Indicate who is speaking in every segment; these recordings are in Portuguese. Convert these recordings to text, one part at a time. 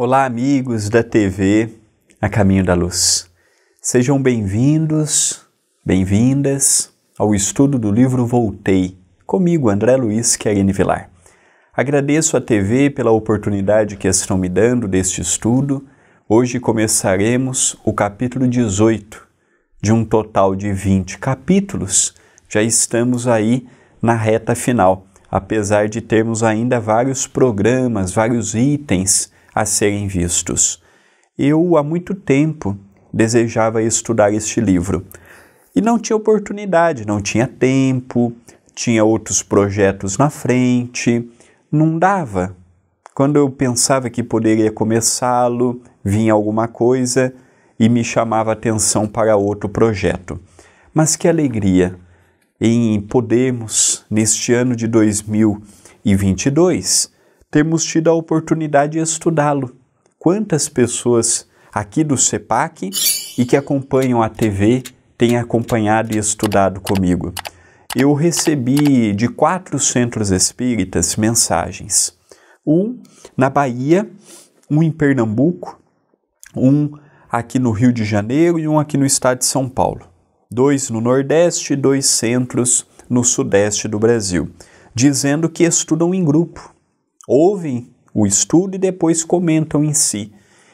Speaker 1: Olá, amigos da TV A Caminho da Luz. Sejam bem-vindos, bem-vindas ao estudo do livro Voltei, comigo, André Luiz Querine Vilar. Agradeço à TV pela oportunidade que estão me dando deste estudo. Hoje começaremos o capítulo 18, de um total de 20 capítulos. Já estamos aí na reta final, apesar de termos ainda vários programas, vários itens a serem vistos. Eu, há muito tempo, desejava estudar este livro e não tinha oportunidade, não tinha tempo, tinha outros projetos na frente, não dava. Quando eu pensava que poderia começá-lo, vinha alguma coisa e me chamava atenção para outro projeto. Mas que alegria em podermos, neste ano de 2022, temos tido a oportunidade de estudá-lo. Quantas pessoas aqui do CEPAC e que acompanham a TV têm acompanhado e estudado comigo? Eu recebi de quatro centros espíritas mensagens. Um na Bahia, um em Pernambuco, um aqui no Rio de Janeiro e um aqui no estado de São Paulo. Dois no Nordeste e dois centros no Sudeste do Brasil, dizendo que estudam em grupo, ouvem o estudo e depois comentam em si.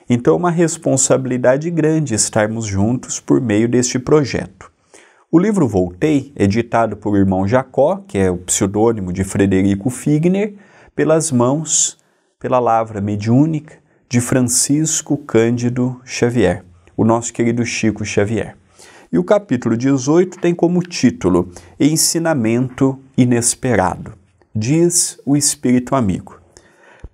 Speaker 1: Então é uma responsabilidade grande estarmos juntos por meio deste projeto. O livro Voltei, editado por irmão Jacó, que é o pseudônimo de Frederico Figner, pelas mãos, pela lavra mediúnica de Francisco Cândido Xavier, o nosso querido Chico Xavier. E o capítulo 18 tem como título Ensinamento Inesperado. Diz o Espírito Amigo.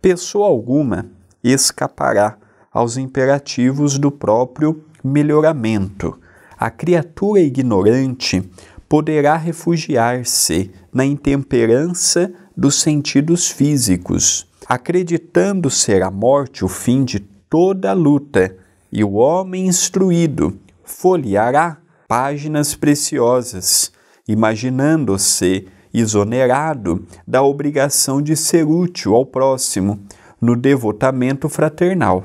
Speaker 1: Pessoa alguma escapará aos imperativos do próprio melhoramento. A criatura ignorante poderá refugiar-se na intemperança dos sentidos físicos, acreditando ser a morte o fim de toda luta, e o homem instruído folheará páginas preciosas, imaginando-se exonerado da obrigação de ser útil ao próximo no devotamento fraternal.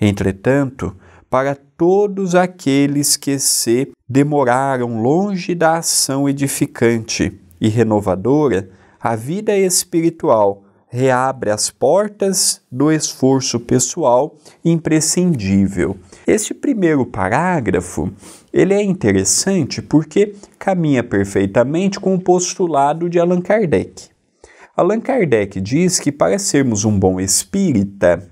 Speaker 1: Entretanto, para todos aqueles que se demoraram longe da ação edificante e renovadora, a vida espiritual reabre as portas do esforço pessoal imprescindível. Este primeiro parágrafo ele é interessante porque caminha perfeitamente com o postulado de Allan Kardec. Allan Kardec diz que para sermos um bom espírita,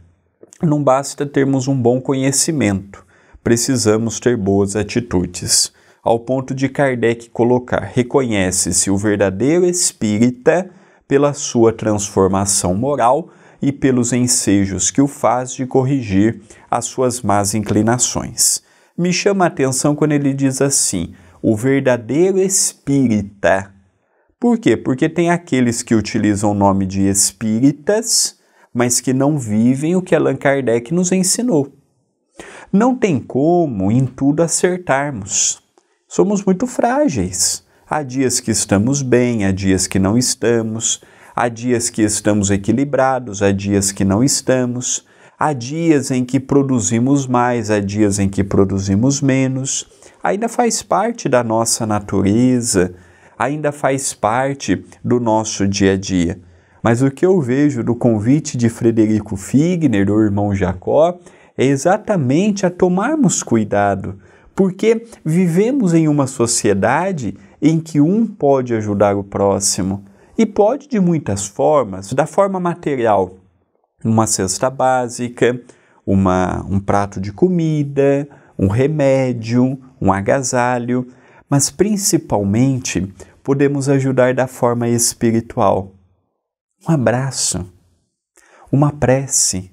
Speaker 1: não basta termos um bom conhecimento, precisamos ter boas atitudes. Ao ponto de Kardec colocar: reconhece-se o verdadeiro espírita pela sua transformação moral e pelos ensejos que o faz de corrigir as suas más inclinações me chama a atenção quando ele diz assim: o verdadeiro espírita. Por quê? Porque tem aqueles que utilizam o nome de espíritas, mas que não vivem o que Allan Kardec nos ensinou. Não tem como em tudo acertarmos. Somos muito frágeis. Há dias que estamos bem, há dias que não estamos, há dias que estamos equilibrados, há dias que não estamos. Há dias em que produzimos mais, há dias em que produzimos menos. Ainda faz parte da nossa natureza, ainda faz parte do nosso dia a dia. Mas o que eu vejo do convite de Frederico Figner, o irmão Jacó, é exatamente a tomarmos cuidado, porque vivemos em uma sociedade em que um pode ajudar o próximo e pode de muitas formas, da forma material, uma cesta básica, uma, um prato de comida, um remédio, um agasalho, mas principalmente podemos ajudar da forma espiritual. Um abraço, uma prece,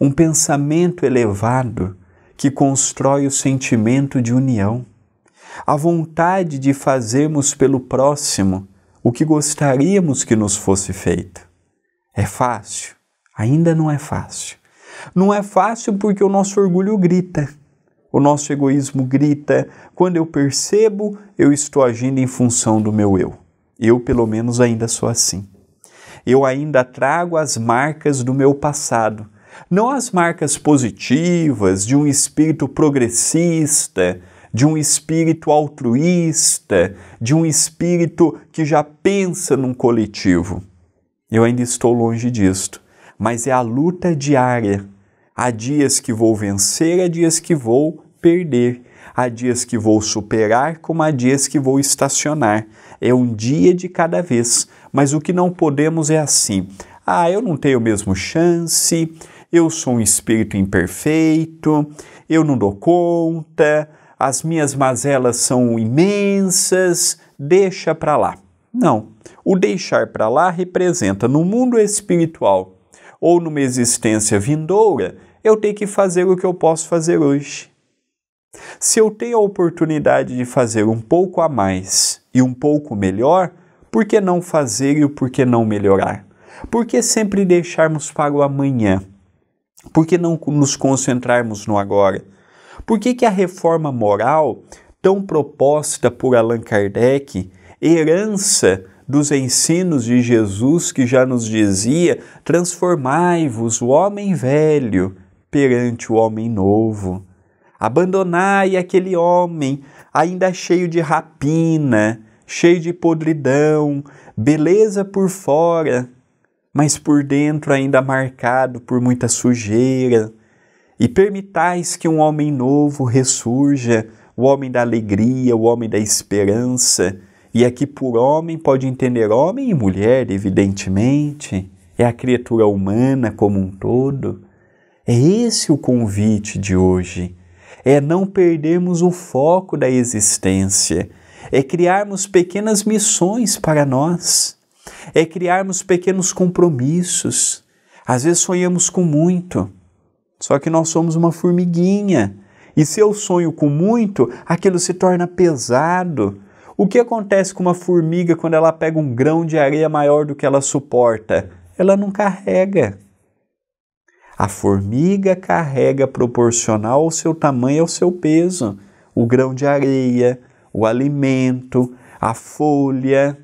Speaker 1: um pensamento elevado que constrói o sentimento de união, a vontade de fazermos pelo próximo o que gostaríamos que nos fosse feito. É fácil? Ainda não é fácil. Não é fácil porque o nosso orgulho grita, o nosso egoísmo grita. Quando eu percebo, eu estou agindo em função do meu eu. Eu, pelo menos, ainda sou assim. Eu ainda trago as marcas do meu passado. Não as marcas positivas de um espírito progressista, de um espírito altruísta, de um espírito que já pensa num coletivo. Eu ainda estou longe disto mas é a luta diária. Há dias que vou vencer, há dias que vou perder, há dias que vou superar, como há dias que vou estacionar. É um dia de cada vez, mas o que não podemos é assim. Ah, eu não tenho mesmo chance, eu sou um espírito imperfeito, eu não dou conta, as minhas mazelas são imensas, deixa para lá. Não, o deixar para lá representa no mundo espiritual ou numa existência vindoura, eu tenho que fazer o que eu posso fazer hoje. Se eu tenho a oportunidade de fazer um pouco a mais e um pouco melhor, por que não fazer e por que não melhorar? Por que sempre deixarmos para o amanhã? Por que não nos concentrarmos no agora? Por que, que a reforma moral, tão proposta por Allan Kardec, herança dos ensinos de Jesus que já nos dizia: transformai-vos o homem velho perante o homem novo. Abandonai aquele homem ainda cheio de rapina, cheio de podridão, beleza por fora, mas por dentro ainda marcado por muita sujeira. E permitais que um homem novo ressurja, o homem da alegria, o homem da esperança, e aqui por homem pode entender homem e mulher, evidentemente, é a criatura humana como um todo. É esse o convite de hoje. É não perdermos o foco da existência. É criarmos pequenas missões para nós. É criarmos pequenos compromissos. Às vezes sonhamos com muito, só que nós somos uma formiguinha. E se eu sonho com muito, aquilo se torna pesado, o que acontece com uma formiga quando ela pega um grão de areia maior do que ela suporta? Ela não carrega. A formiga carrega proporcional ao seu tamanho e ao seu peso. O grão de areia, o alimento, a folha.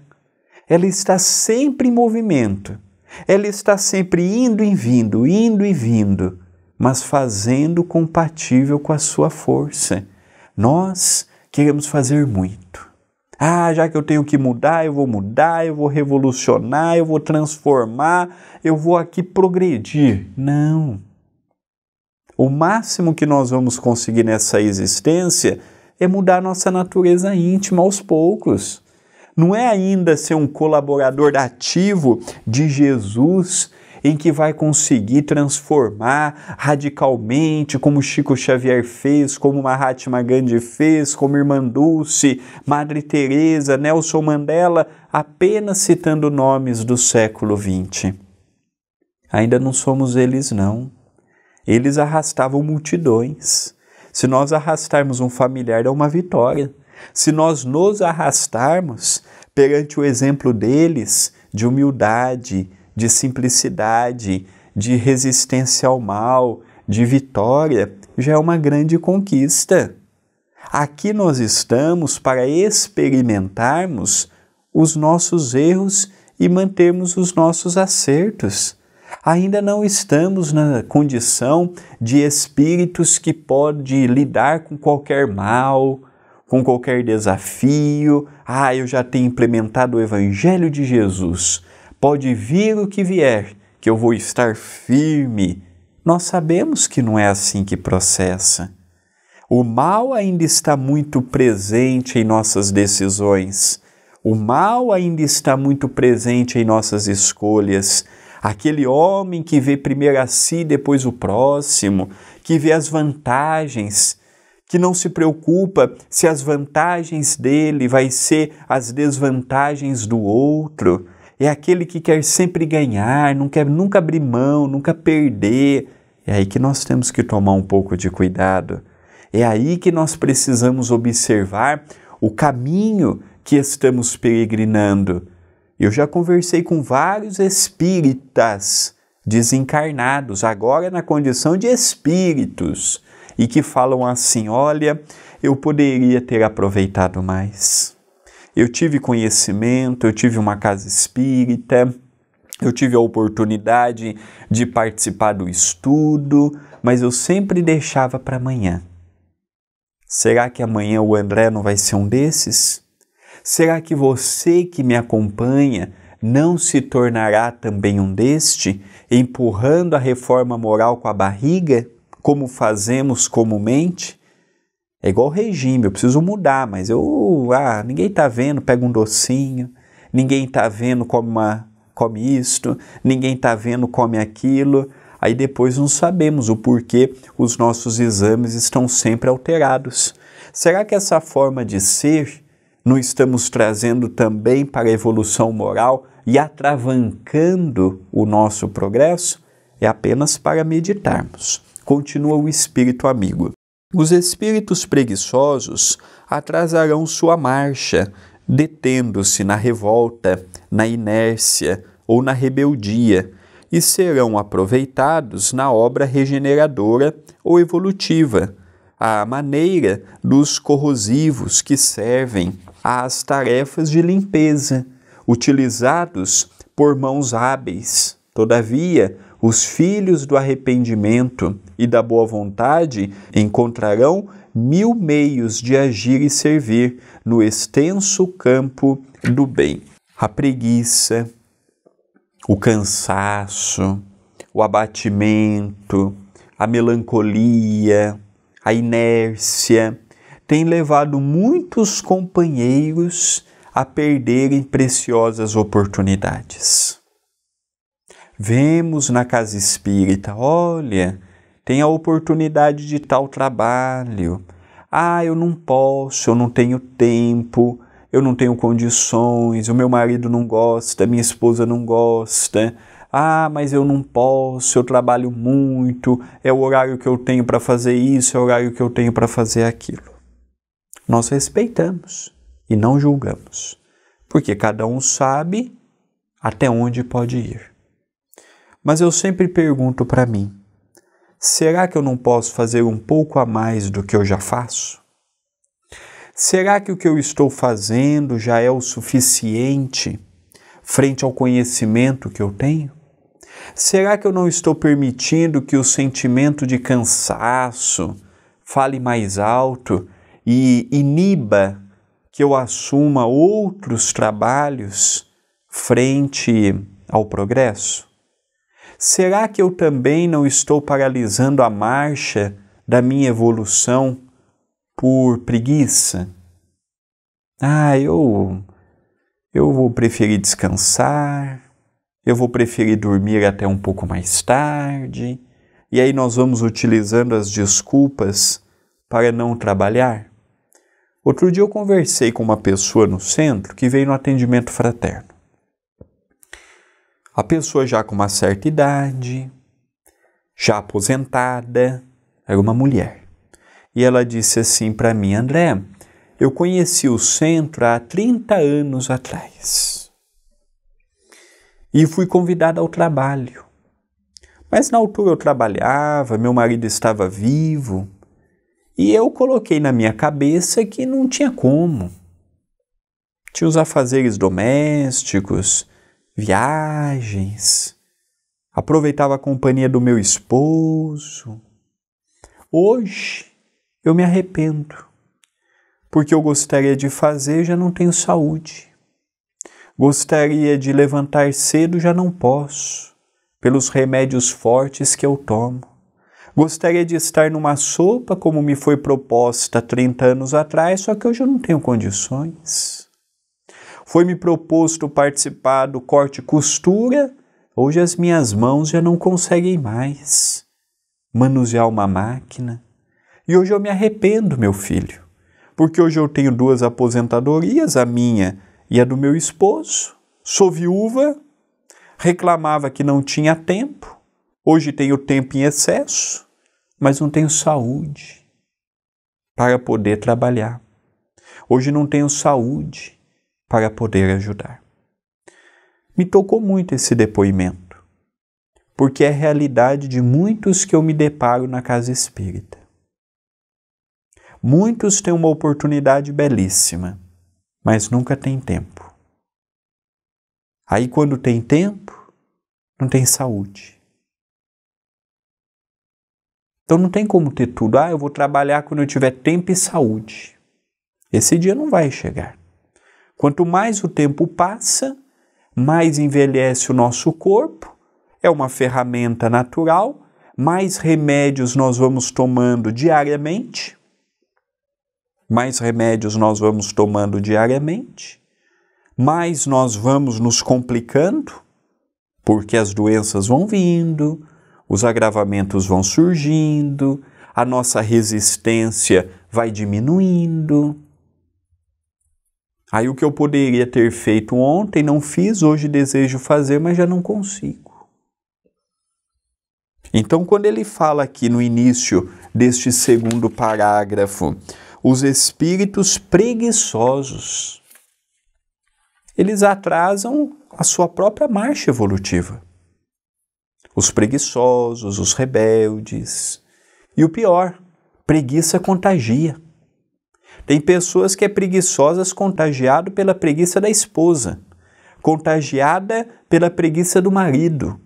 Speaker 1: Ela está sempre em movimento. Ela está sempre indo e vindo, indo e vindo, mas fazendo compatível com a sua força. Nós queremos fazer muito ah, já que eu tenho que mudar, eu vou mudar, eu vou revolucionar, eu vou transformar, eu vou aqui progredir. Não. O máximo que nós vamos conseguir nessa existência é mudar nossa natureza íntima aos poucos. Não é ainda ser um colaborador ativo de Jesus em que vai conseguir transformar radicalmente, como Chico Xavier fez, como Mahatma Gandhi fez, como Irmã Dulce, Madre Teresa, Nelson Mandela, apenas citando nomes do século XX. Ainda não somos eles, não. Eles arrastavam multidões. Se nós arrastarmos um familiar, é uma vitória. Se nós nos arrastarmos perante o exemplo deles de humildade, de simplicidade, de resistência ao mal, de vitória, já é uma grande conquista. Aqui nós estamos para experimentarmos os nossos erros e mantermos os nossos acertos. Ainda não estamos na condição de espíritos que pode lidar com qualquer mal, com qualquer desafio. Ah, eu já tenho implementado o evangelho de Jesus. Pode vir o que vier, que eu vou estar firme. Nós sabemos que não é assim que processa. O mal ainda está muito presente em nossas decisões. O mal ainda está muito presente em nossas escolhas. Aquele homem que vê primeiro a si, depois o próximo, que vê as vantagens, que não se preocupa se as vantagens dele vai ser as desvantagens do outro, é aquele que quer sempre ganhar, não quer nunca abrir mão, nunca perder. É aí que nós temos que tomar um pouco de cuidado. É aí que nós precisamos observar o caminho que estamos peregrinando. Eu já conversei com vários espíritas desencarnados, agora na condição de espíritos, e que falam assim: olha, eu poderia ter aproveitado mais eu tive conhecimento, eu tive uma casa espírita, eu tive a oportunidade de participar do estudo, mas eu sempre deixava para amanhã. Será que amanhã o André não vai ser um desses? Será que você que me acompanha não se tornará também um deste, empurrando a reforma moral com a barriga, como fazemos comumente? É igual regime, eu preciso mudar, mas eu. Ah, ninguém tá vendo, pega um docinho, ninguém tá vendo, come, uma, come isto, ninguém tá vendo, come aquilo. Aí depois não sabemos o porquê os nossos exames estão sempre alterados. Será que essa forma de ser não estamos trazendo também para a evolução moral e atravancando o nosso progresso? É apenas para meditarmos. Continua o espírito amigo. Os espíritos preguiçosos atrasarão sua marcha, detendo-se na revolta, na inércia ou na rebeldia, e serão aproveitados na obra regeneradora ou evolutiva, à maneira dos corrosivos que servem às tarefas de limpeza, utilizados por mãos hábeis. Todavia, os filhos do arrependimento e da boa vontade encontrarão mil meios de agir e servir no extenso campo do bem. A preguiça, o cansaço, o abatimento, a melancolia, a inércia têm levado muitos companheiros a perderem preciosas oportunidades. Vemos na casa espírita, olha, tem a oportunidade de tal trabalho. Ah, eu não posso, eu não tenho tempo, eu não tenho condições, o meu marido não gosta, minha esposa não gosta. Ah, mas eu não posso, eu trabalho muito, é o horário que eu tenho para fazer isso, é o horário que eu tenho para fazer aquilo. Nós respeitamos e não julgamos, porque cada um sabe até onde pode ir. Mas eu sempre pergunto para mim: será que eu não posso fazer um pouco a mais do que eu já faço? Será que o que eu estou fazendo já é o suficiente frente ao conhecimento que eu tenho? Será que eu não estou permitindo que o sentimento de cansaço fale mais alto e iniba que eu assuma outros trabalhos frente ao progresso? será que eu também não estou paralisando a marcha da minha evolução por preguiça? Ah, eu eu vou preferir descansar, eu vou preferir dormir até um pouco mais tarde. E aí nós vamos utilizando as desculpas para não trabalhar. Outro dia eu conversei com uma pessoa no centro que veio no atendimento fraterno a pessoa já com uma certa idade, já aposentada, era uma mulher. E ela disse assim para mim, André, eu conheci o centro há 30 anos atrás. E fui convidada ao trabalho. Mas na altura eu trabalhava, meu marido estava vivo, e eu coloquei na minha cabeça que não tinha como. Tinha os afazeres domésticos, viagens, aproveitava a companhia do meu esposo. Hoje eu me arrependo, porque eu gostaria de fazer, já não tenho saúde. Gostaria de levantar cedo, já não posso, pelos remédios fortes que eu tomo. Gostaria de estar numa sopa como me foi proposta 30 anos atrás, só que hoje eu não tenho condições. Foi-me proposto participar do corte e costura, hoje as minhas mãos já não conseguem mais manusear uma máquina. E hoje eu me arrependo, meu filho, porque hoje eu tenho duas aposentadorias, a minha e a do meu esposo. Sou viúva, reclamava que não tinha tempo, hoje tenho tempo em excesso, mas não tenho saúde para poder trabalhar. Hoje não tenho saúde para poder ajudar. Me tocou muito esse depoimento, porque é a realidade de muitos que eu me deparo na casa espírita. Muitos têm uma oportunidade belíssima, mas nunca têm tempo. Aí, quando tem tempo, não tem saúde. Então, não tem como ter tudo. Ah, eu vou trabalhar quando eu tiver tempo e saúde. Esse dia não vai chegar. Quanto mais o tempo passa, mais envelhece o nosso corpo, é uma ferramenta natural, mais remédios nós vamos tomando diariamente. Mais remédios nós vamos tomando diariamente, mais nós vamos nos complicando, porque as doenças vão vindo, os agravamentos vão surgindo, a nossa resistência vai diminuindo, Aí o que eu poderia ter feito ontem, não fiz, hoje desejo fazer, mas já não consigo. Então, quando ele fala aqui no início deste segundo parágrafo, os espíritos preguiçosos, eles atrasam a sua própria marcha evolutiva. Os preguiçosos, os rebeldes. E o pior, preguiça contagia. Tem pessoas que é preguiçosas contagiado pela preguiça da esposa, contagiada pela preguiça do marido,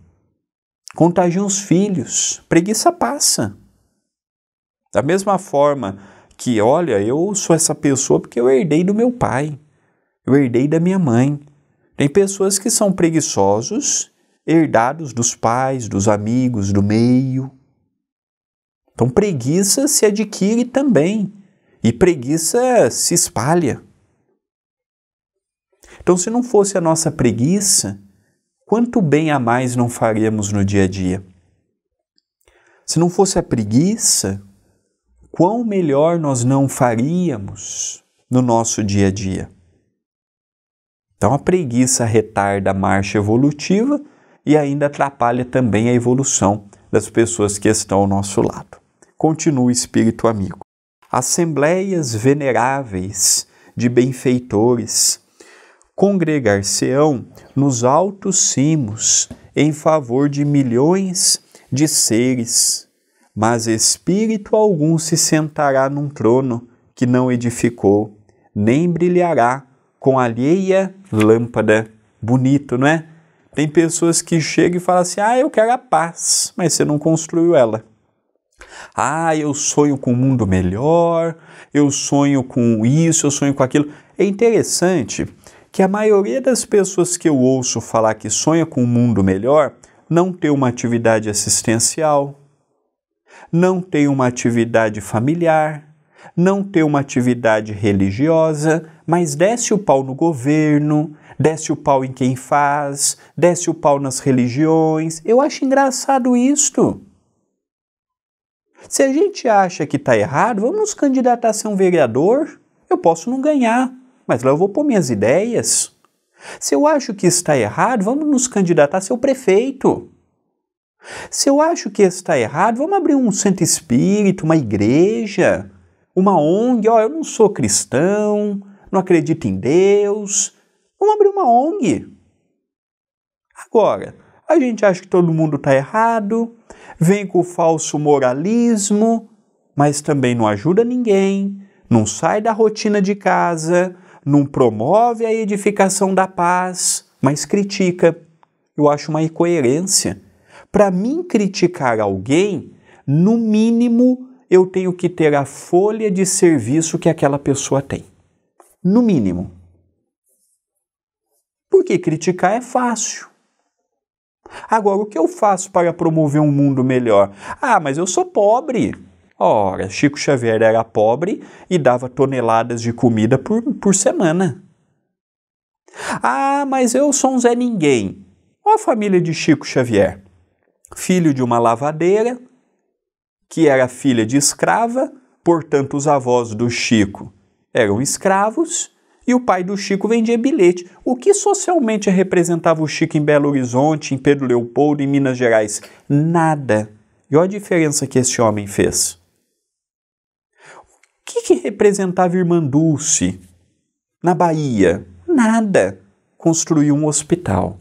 Speaker 1: contagiam os filhos, preguiça passa. Da mesma forma que, olha, eu sou essa pessoa porque eu herdei do meu pai, eu herdei da minha mãe. Tem pessoas que são preguiçosos, herdados dos pais, dos amigos, do meio. Então, preguiça se adquire também e preguiça se espalha. Então, se não fosse a nossa preguiça, quanto bem a mais não faríamos no dia a dia? Se não fosse a preguiça, quão melhor nós não faríamos no nosso dia a dia? Então, a preguiça retarda a marcha evolutiva e ainda atrapalha também a evolução das pessoas que estão ao nosso lado. Continue, espírito amigo assembleias veneráveis de benfeitores, congregar-se-ão nos altos cimos em favor de milhões de seres, mas espírito algum se sentará num trono que não edificou, nem brilhará com alheia lâmpada. Bonito, não é? Tem pessoas que chegam e falam assim: ah, eu quero a paz, mas você não construiu ela. Ah, eu sonho com um mundo melhor, eu sonho com isso, eu sonho com aquilo. É interessante que a maioria das pessoas que eu ouço falar que sonha com um mundo melhor não tem uma atividade assistencial, não tem uma atividade familiar, não tem uma atividade religiosa, mas desce o pau no governo, desce o pau em quem faz, desce o pau nas religiões. Eu acho engraçado isto. Se a gente acha que está errado, vamos nos candidatar a ser um vereador. Eu posso não ganhar, mas lá eu vou pôr minhas ideias. Se eu acho que está errado, vamos nos candidatar a ser o prefeito. Se eu acho que está errado, vamos abrir um centro espírita, uma igreja, uma ONG. Olha, oh, eu não sou cristão, não acredito em Deus. Vamos abrir uma ONG. Agora, a gente acha que todo mundo está errado, vem com o falso moralismo, mas também não ajuda ninguém, não sai da rotina de casa, não promove a edificação da paz, mas critica. Eu acho uma incoerência. Para mim criticar alguém, no mínimo eu tenho que ter a folha de serviço que aquela pessoa tem. No mínimo. Porque criticar é fácil. Agora, o que eu faço para promover um mundo melhor? Ah, mas eu sou pobre. Ora, Chico Xavier era pobre e dava toneladas de comida por, por semana. Ah, mas eu sou um Zé Ninguém. Olha a família de Chico Xavier. Filho de uma lavadeira, que era filha de escrava, portanto, os avós do Chico eram escravos e o pai do Chico vendia bilhete. O que socialmente representava o Chico em Belo Horizonte, em Pedro Leopoldo, em Minas Gerais? Nada. E olha a diferença que esse homem fez. O que, que representava Irmã Dulce na Bahia? Nada. Construiu um hospital.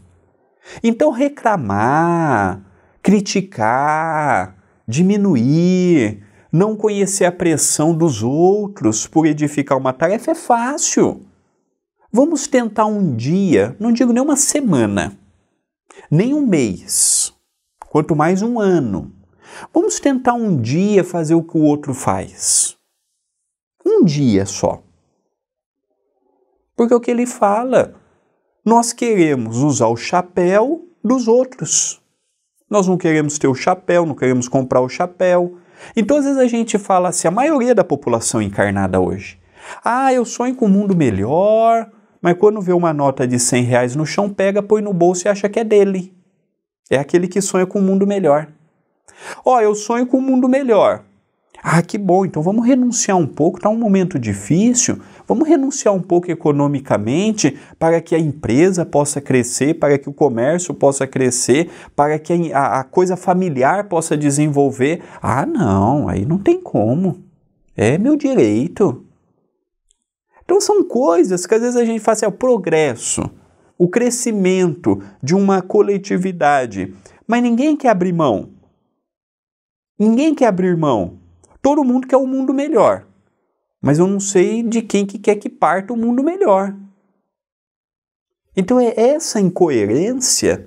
Speaker 1: Então, reclamar, criticar, diminuir, não conhecer a pressão dos outros por edificar uma tarefa é fácil. Vamos tentar um dia, não digo nem uma semana, nem um mês, quanto mais um ano. Vamos tentar um dia fazer o que o outro faz. Um dia só. Porque é o que ele fala, nós queremos usar o chapéu dos outros. Nós não queremos ter o chapéu, não queremos comprar o chapéu. Então, às vezes a gente fala assim, a maioria da população encarnada hoje. Ah, eu sonho com um mundo melhor, mas quando vê uma nota de 100 reais no chão, pega, põe no bolso e acha que é dele. É aquele que sonha com um mundo melhor. Ó, oh, eu sonho com um mundo melhor. Ah, que bom, então vamos renunciar um pouco, está um momento difícil, vamos renunciar um pouco economicamente para que a empresa possa crescer, para que o comércio possa crescer, para que a, a coisa familiar possa desenvolver. Ah, não, aí não tem como. É meu direito. Então são coisas que às vezes a gente faz assim, é o progresso, o crescimento de uma coletividade, mas ninguém quer abrir mão. Ninguém quer abrir mão. Todo mundo quer um mundo melhor. Mas eu não sei de quem que quer que parta o um mundo melhor. Então é essa incoerência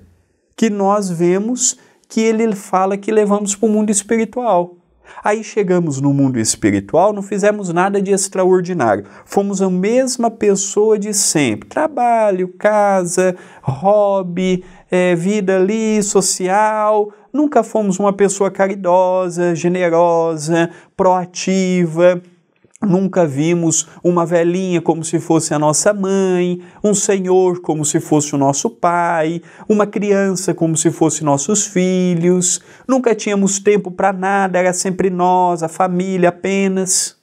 Speaker 1: que nós vemos que ele fala que levamos para o mundo espiritual. Aí chegamos no mundo espiritual, não fizemos nada de extraordinário. Fomos a mesma pessoa de sempre. Trabalho, casa, hobby, é, vida ali, social. Nunca fomos uma pessoa caridosa, generosa, proativa Nunca vimos uma velhinha como se fosse a nossa mãe, um senhor como se fosse o nosso pai, uma criança como se fosse nossos filhos. Nunca tínhamos tempo para nada, era sempre nós, a família apenas.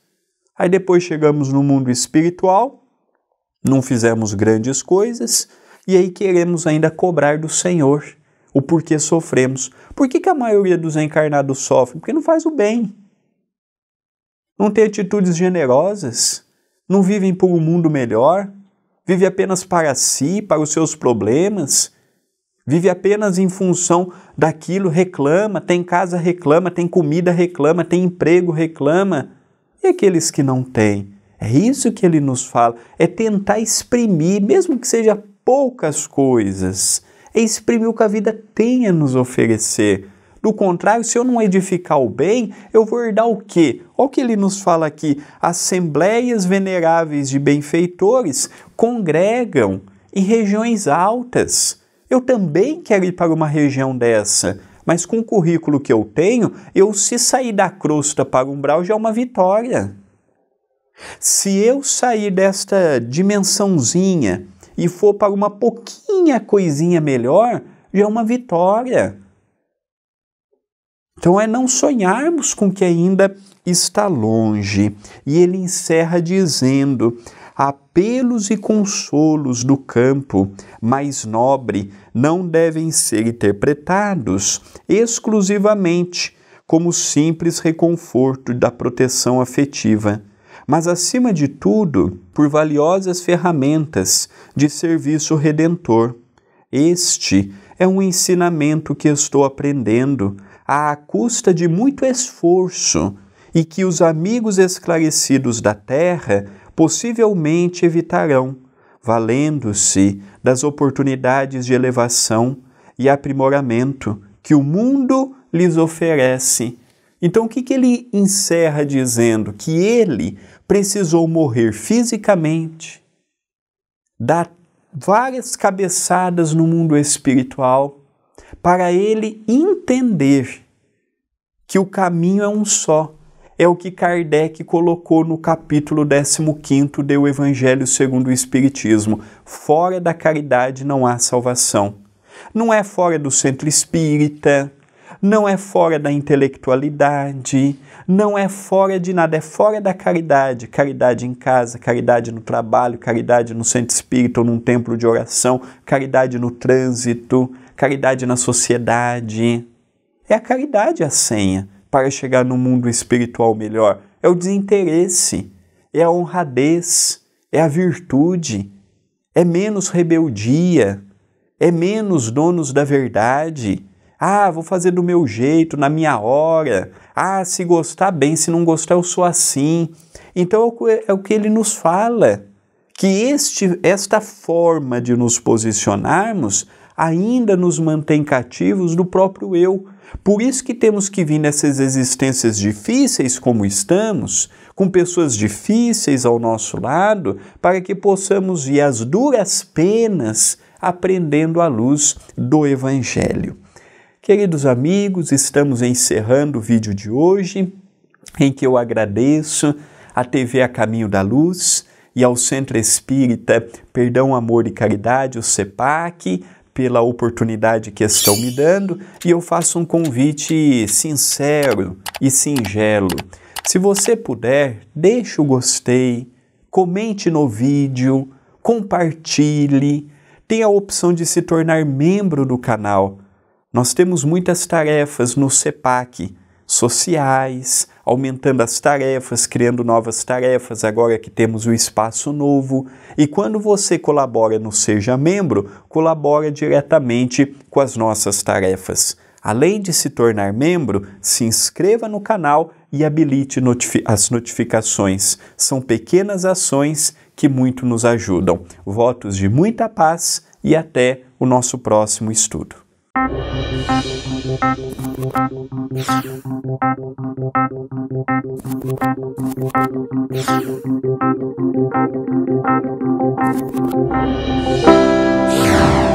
Speaker 1: Aí depois chegamos no mundo espiritual, não fizemos grandes coisas e aí queremos ainda cobrar do Senhor o porquê sofremos. Por que, que a maioria dos encarnados sofre? Porque não faz o bem não tem atitudes generosas, não vivem por um mundo melhor, vive apenas para si, para os seus problemas, vive apenas em função daquilo, reclama, tem casa, reclama, tem comida, reclama, tem emprego, reclama. E aqueles que não têm? É isso que ele nos fala, é tentar exprimir, mesmo que seja poucas coisas, é exprimir o que a vida tem a nos oferecer do contrário, se eu não edificar o bem, eu vou herdar o quê? Olha o que ele nos fala aqui: assembleias veneráveis de benfeitores congregam em regiões altas. Eu também quero ir para uma região dessa, mas com o currículo que eu tenho, eu se sair da crosta para um brau já é uma vitória. Se eu sair desta dimensãozinha e for para uma pouquinha coisinha melhor, já é uma vitória. Então é não sonharmos com que ainda está longe. E ele encerra dizendo: apelos e consolos do campo mais nobre não devem ser interpretados exclusivamente como simples reconforto da proteção afetiva, mas acima de tudo por valiosas ferramentas de serviço redentor. Este é um ensinamento que estou aprendendo à custa de muito esforço e que os amigos esclarecidos da terra possivelmente evitarão, valendo-se das oportunidades de elevação e aprimoramento que o mundo lhes oferece. Então, o que, que ele encerra dizendo? Que ele precisou morrer fisicamente, dar várias cabeçadas no mundo espiritual para ele entender que o caminho é um só. É o que Kardec colocou no capítulo 15 do Evangelho segundo o Espiritismo. Fora da caridade não há salvação. Não é fora do centro espírita, não é fora da intelectualidade, não é fora de nada, é fora da caridade. Caridade em casa, caridade no trabalho, caridade no centro espírita ou num templo de oração, caridade no trânsito, caridade na sociedade. É a caridade a senha para chegar no mundo espiritual melhor. É o desinteresse, é a honradez, é a virtude, é menos rebeldia, é menos donos da verdade. Ah, vou fazer do meu jeito, na minha hora. Ah, se gostar bem, se não gostar, eu sou assim. Então é o que é ele nos fala: que este, esta forma de nos posicionarmos ainda nos mantém cativos do próprio eu. Por isso que temos que vir nessas existências difíceis como estamos, com pessoas difíceis ao nosso lado, para que possamos ir às duras penas aprendendo a luz do Evangelho. Queridos amigos, estamos encerrando o vídeo de hoje, em que eu agradeço à TV A Caminho da Luz e ao Centro Espírita Perdão, Amor e Caridade, o CEPAC, pela oportunidade que estão me dando e eu faço um convite sincero e singelo. Se você puder, deixe o gostei, comente no vídeo, compartilhe, tem a opção de se tornar membro do canal. Nós temos muitas tarefas no SEPAC, sociais, aumentando as tarefas, criando novas tarefas, agora que temos o um espaço novo. E quando você colabora no Seja Membro, colabora diretamente com as nossas tarefas. Além de se tornar membro, se inscreva no canal e habilite notifi as notificações. São pequenas ações que muito nos ajudam. Votos de muita paz e até o nosso próximo estudo. Yeah.